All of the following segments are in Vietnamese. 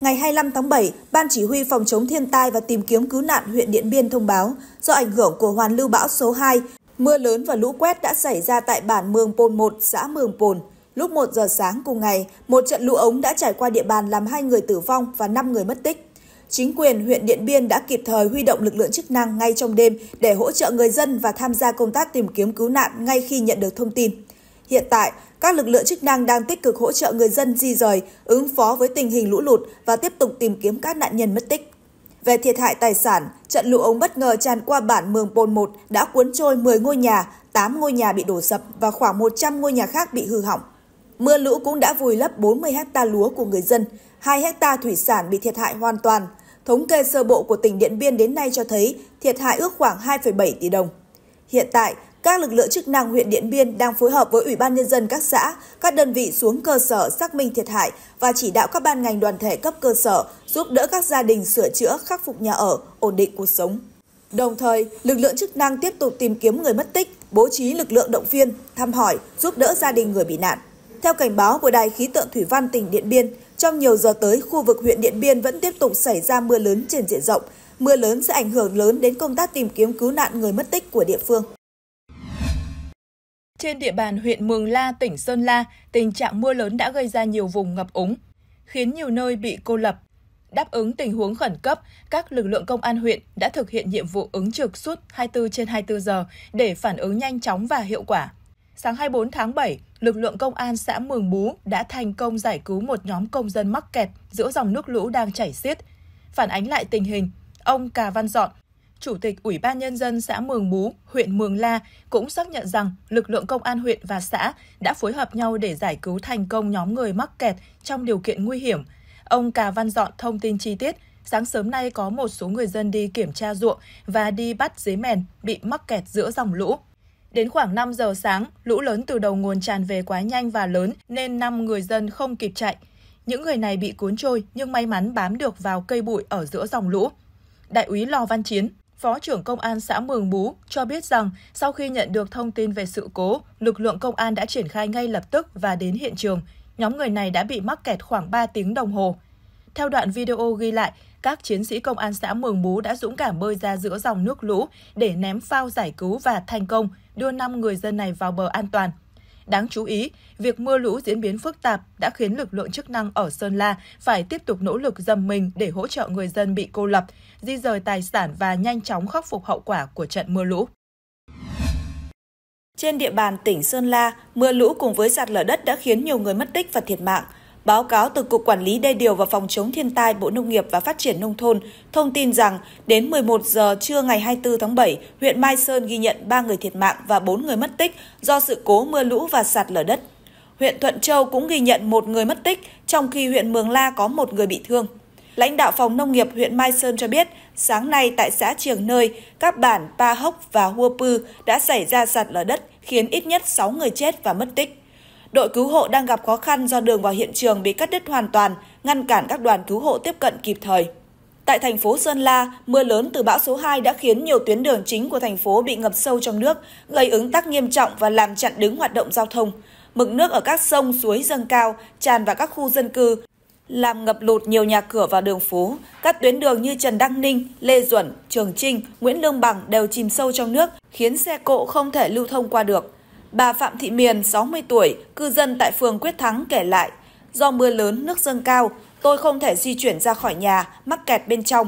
Ngày 25 tháng 7, Ban Chỉ huy Phòng chống thiên tai và tìm kiếm cứu nạn huyện Điện Biên thông báo do ảnh hưởng của hoàn lưu bão số 2, mưa lớn và lũ quét đã xảy ra tại bản Mường Pồn 1, xã Mường Pồn. Lúc 1 giờ sáng cùng ngày, một trận lũ ống đã trải qua địa bàn làm hai người tử vong và 5 người mất tích. Chính quyền huyện Điện Biên đã kịp thời huy động lực lượng chức năng ngay trong đêm để hỗ trợ người dân và tham gia công tác tìm kiếm cứu nạn ngay khi nhận được thông tin. Hiện tại, các lực lượng chức năng đang tích cực hỗ trợ người dân di rời, ứng phó với tình hình lũ lụt và tiếp tục tìm kiếm các nạn nhân mất tích. Về thiệt hại tài sản, trận lũ ống bất ngờ tràn qua bản Mường Pồn 1 đã cuốn trôi 10 ngôi nhà, 8 ngôi nhà bị đổ sập và khoảng 100 ngôi nhà khác bị hư hỏng. Mưa lũ cũng đã vùi lấp 40 hecta lúa của người dân, 2 hecta thủy sản bị thiệt hại hoàn toàn. Thống kê sơ bộ của tỉnh Điện Biên đến nay cho thấy thiệt hại ước khoảng 2,7 tỷ đồng. Hiện tại, các lực lượng chức năng huyện Điện Biên đang phối hợp với Ủy ban Nhân dân các xã, các đơn vị xuống cơ sở xác minh thiệt hại và chỉ đạo các ban ngành đoàn thể cấp cơ sở giúp đỡ các gia đình sửa chữa, khắc phục nhà ở, ổn định cuộc sống. Đồng thời, lực lượng chức năng tiếp tục tìm kiếm người mất tích, bố trí lực lượng động viên, thăm hỏi, giúp đỡ gia đình người bị nạn. Theo cảnh báo của Đài khí tượng Thủy văn tỉnh Điện Biên, trong nhiều giờ tới, khu vực huyện Điện Biên vẫn tiếp tục xảy ra mưa lớn trên diện rộng. Mưa lớn sẽ ảnh hưởng lớn đến công tác tìm kiếm cứu nạn người mất tích của địa phương. Trên địa bàn huyện Mường La, tỉnh Sơn La, tình trạng mưa lớn đã gây ra nhiều vùng ngập úng, khiến nhiều nơi bị cô lập. Đáp ứng tình huống khẩn cấp, các lực lượng công an huyện đã thực hiện nhiệm vụ ứng trực suốt 24 trên 24 giờ để phản ứng nhanh chóng và hiệu quả. Sáng 24 tháng 7, lực lượng công an xã Mường Bú đã thành công giải cứu một nhóm công dân mắc kẹt giữa dòng nước lũ đang chảy xiết. Phản ánh lại tình hình, ông Cà Văn Dọn, Chủ tịch Ủy ban Nhân dân xã Mường Bú, huyện Mường La cũng xác nhận rằng lực lượng công an huyện và xã đã phối hợp nhau để giải cứu thành công nhóm người mắc kẹt trong điều kiện nguy hiểm. Ông Cà Văn Dọn thông tin chi tiết, sáng sớm nay có một số người dân đi kiểm tra ruộng và đi bắt dế mèn bị mắc kẹt giữa dòng lũ. Đến khoảng 5 giờ sáng, lũ lớn từ đầu nguồn tràn về quá nhanh và lớn nên 5 người dân không kịp chạy. Những người này bị cuốn trôi nhưng may mắn bám được vào cây bụi ở giữa dòng lũ. Đại úy Lò Văn Chiến, Phó trưởng Công an xã Mường Bú cho biết rằng sau khi nhận được thông tin về sự cố, lực lượng công an đã triển khai ngay lập tức và đến hiện trường. Nhóm người này đã bị mắc kẹt khoảng 3 tiếng đồng hồ. Theo đoạn video ghi lại, các chiến sĩ công an xã Mường Bú đã dũng cảm bơi ra giữa dòng nước lũ để ném phao giải cứu và thành công đưa 5 người dân này vào bờ an toàn – Đáng chú ý, việc mưa lũ diễn biến phức tạp đã khiến lực lượng chức năng ở Sơn La phải tiếp tục nỗ lực dầm mình để hỗ trợ người dân bị cô lập, di rời tài sản và nhanh chóng khắc phục hậu quả của trận mưa lũ. Trên địa bàn tỉnh Sơn La, mưa lũ cùng với sạt lở đất đã khiến nhiều người mất tích và thiệt mạng. Báo cáo từ Cục Quản lý Đê điều và Phòng chống thiên tai Bộ Nông nghiệp và Phát triển Nông thôn thông tin rằng đến 11 giờ trưa ngày 24 tháng 7, huyện Mai Sơn ghi nhận 3 người thiệt mạng và 4 người mất tích do sự cố mưa lũ và sạt lở đất. Huyện Thuận Châu cũng ghi nhận một người mất tích, trong khi huyện Mường La có một người bị thương. Lãnh đạo phòng nông nghiệp huyện Mai Sơn cho biết, sáng nay tại xã Trường Nơi, các bản Pa Hốc và Hua Pư đã xảy ra sạt lở đất khiến ít nhất 6 người chết và mất tích. Đội cứu hộ đang gặp khó khăn do đường vào hiện trường bị cắt đứt hoàn toàn, ngăn cản các đoàn cứu hộ tiếp cận kịp thời. Tại thành phố Sơn La, mưa lớn từ bão số 2 đã khiến nhiều tuyến đường chính của thành phố bị ngập sâu trong nước, gây ứng tắc nghiêm trọng và làm chặn đứng hoạt động giao thông. Mực nước ở các sông, suối dâng cao, tràn vào các khu dân cư, làm ngập lụt nhiều nhà cửa và đường phố. Các tuyến đường như Trần Đăng Ninh, Lê Duẩn, Trường Trinh, Nguyễn Lương Bằng đều chìm sâu trong nước, khiến xe cộ không thể lưu thông qua được. Bà Phạm Thị Miền, 60 tuổi, cư dân tại phường Quyết Thắng kể lại, do mưa lớn, nước dâng cao, tôi không thể di chuyển ra khỏi nhà, mắc kẹt bên trong.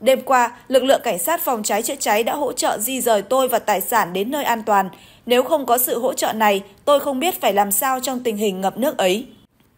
Đêm qua, lực lượng cảnh sát phòng cháy chữa cháy đã hỗ trợ di rời tôi và tài sản đến nơi an toàn. Nếu không có sự hỗ trợ này, tôi không biết phải làm sao trong tình hình ngập nước ấy.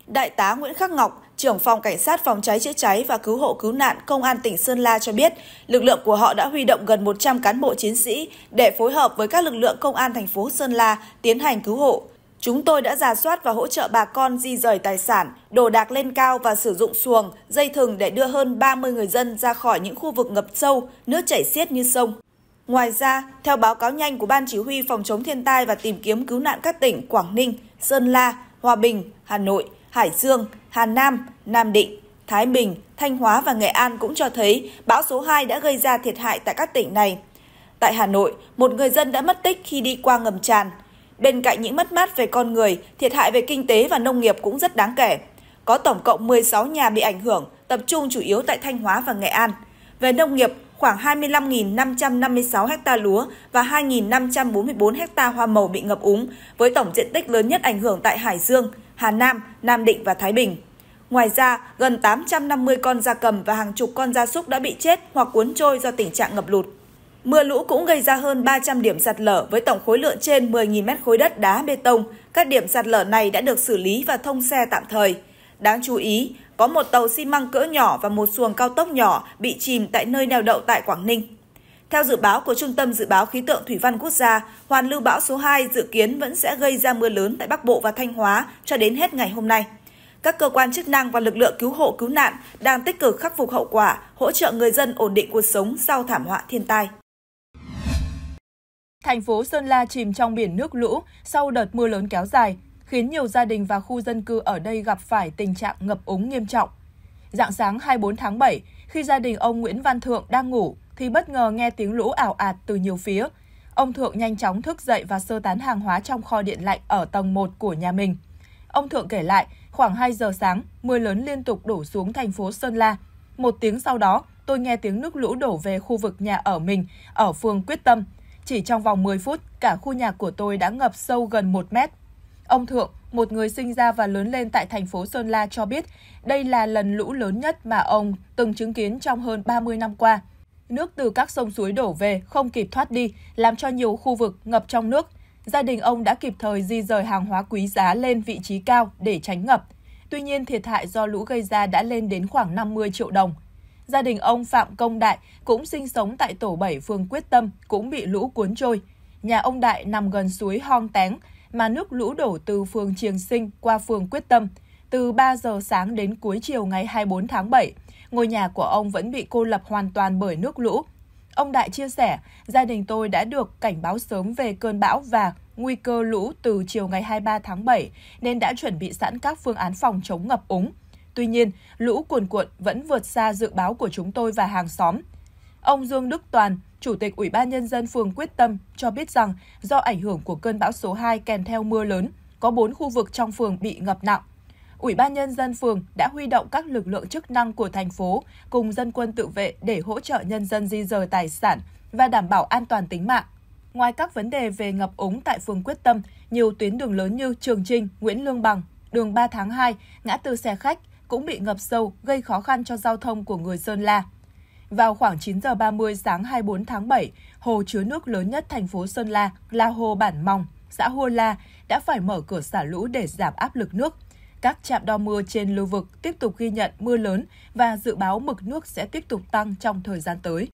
Đại tá Nguyễn Khắc Ngọc, trưởng phòng cảnh sát phòng cháy chữa cháy và cứu hộ cứu nạn công an tỉnh Sơn La cho biết, lực lượng của họ đã huy động gần 100 cán bộ chiến sĩ để phối hợp với các lực lượng công an thành phố Sơn La tiến hành cứu hộ. Chúng tôi đã giả soát và hỗ trợ bà con di rời tài sản, đồ đạc lên cao và sử dụng xuồng, dây thừng để đưa hơn 30 người dân ra khỏi những khu vực ngập sâu, nước chảy xiết như sông. Ngoài ra, theo báo cáo nhanh của Ban Chỉ huy Phòng chống thiên tai và tìm kiếm cứu nạn các tỉnh Quảng Ninh, Sơn La, Hòa Bình, Hà Nội – Hải Dương, Hà Nam, Nam Định, Thái Bình, Thanh Hóa và Nghệ An cũng cho thấy bão số 2 đã gây ra thiệt hại tại các tỉnh này. Tại Hà Nội, một người dân đã mất tích khi đi qua ngầm tràn. Bên cạnh những mất mát về con người, thiệt hại về kinh tế và nông nghiệp cũng rất đáng kể. Có tổng cộng 16 nhà bị ảnh hưởng, tập trung chủ yếu tại Thanh Hóa và Nghệ An. Về nông nghiệp, khoảng 25.556 ha lúa và 2.544 ha hoa màu bị ngập úng, với tổng diện tích lớn nhất ảnh hưởng tại Hải Dương – Hà Nam, Nam Định và Thái Bình. Ngoài ra, gần 850 con gia cầm và hàng chục con gia súc đã bị chết hoặc cuốn trôi do tình trạng ngập lụt. Mưa lũ cũng gây ra hơn 300 điểm sạt lở với tổng khối lượng trên 10.000 mét khối đất đá bê tông. Các điểm sạt lở này đã được xử lý và thông xe tạm thời. Đáng chú ý, có một tàu xi măng cỡ nhỏ và một xuồng cao tốc nhỏ bị chìm tại nơi neo đậu tại Quảng Ninh. Theo dự báo của Trung tâm Dự báo Khí tượng Thủy văn Quốc gia, hoàn lưu bão số 2 dự kiến vẫn sẽ gây ra mưa lớn tại Bắc Bộ và Thanh Hóa cho đến hết ngày hôm nay. Các cơ quan chức năng và lực lượng cứu hộ cứu nạn đang tích cực khắc phục hậu quả, hỗ trợ người dân ổn định cuộc sống sau thảm họa thiên tai. Thành phố Sơn La chìm trong biển nước lũ sau đợt mưa lớn kéo dài, khiến nhiều gia đình và khu dân cư ở đây gặp phải tình trạng ngập úng nghiêm trọng. Dạng sáng 24 tháng 7, khi gia đình ông Nguyễn Văn Thượng đang ngủ, thì bất ngờ nghe tiếng lũ ảo ạt từ nhiều phía. Ông Thượng nhanh chóng thức dậy và sơ tán hàng hóa trong kho điện lạnh ở tầng 1 của nhà mình. Ông Thượng kể lại, khoảng 2 giờ sáng, mưa lớn liên tục đổ xuống thành phố Sơn La. Một tiếng sau đó, tôi nghe tiếng nước lũ đổ về khu vực nhà ở mình, ở phường Quyết Tâm. Chỉ trong vòng 10 phút, cả khu nhà của tôi đã ngập sâu gần 1 mét. Ông Thượng, một người sinh ra và lớn lên tại thành phố Sơn La cho biết đây là lần lũ lớn nhất mà ông từng chứng kiến trong hơn 30 năm qua nước từ các sông suối đổ về không kịp thoát đi, làm cho nhiều khu vực ngập trong nước. Gia đình ông đã kịp thời di rời hàng hóa quý giá lên vị trí cao để tránh ngập. Tuy nhiên, thiệt hại do lũ gây ra đã lên đến khoảng 50 triệu đồng. Gia đình ông Phạm Công Đại cũng sinh sống tại tổ 7 phường Quyết Tâm cũng bị lũ cuốn trôi. Nhà ông Đại nằm gần suối Hong Táng mà nước lũ đổ từ phường Triềng Sinh qua phường Quyết Tâm – từ 3 giờ sáng đến cuối chiều ngày 24 tháng 7, ngôi nhà của ông vẫn bị cô lập hoàn toàn bởi nước lũ. Ông Đại chia sẻ, gia đình tôi đã được cảnh báo sớm về cơn bão và nguy cơ lũ từ chiều ngày 23 tháng 7 nên đã chuẩn bị sẵn các phương án phòng chống ngập úng. Tuy nhiên, lũ cuồn cuộn vẫn vượt xa dự báo của chúng tôi và hàng xóm. Ông Dương Đức Toàn, Chủ tịch Ủy ban Nhân dân phường Quyết Tâm, cho biết rằng do ảnh hưởng của cơn bão số 2 kèm theo mưa lớn, có 4 khu vực trong phường bị ngập nặng. Ủy ban Nhân dân phường đã huy động các lực lượng chức năng của thành phố cùng dân quân tự vệ để hỗ trợ nhân dân di rời tài sản và đảm bảo an toàn tính mạng. Ngoài các vấn đề về ngập úng tại phường Quyết Tâm, nhiều tuyến đường lớn như Trường Trinh, Nguyễn Lương Bằng, đường 3 tháng 2, ngã tư xe khách cũng bị ngập sâu gây khó khăn cho giao thông của người Sơn La. Vào khoảng 9 giờ 30 sáng 24 tháng 7, hồ chứa nước lớn nhất thành phố Sơn La là hồ Bản Mòng, xã Hua La đã phải mở cửa xả lũ để giảm áp lực nước – các trạm đo mưa trên lưu vực tiếp tục ghi nhận mưa lớn và dự báo mực nước sẽ tiếp tục tăng trong thời gian tới.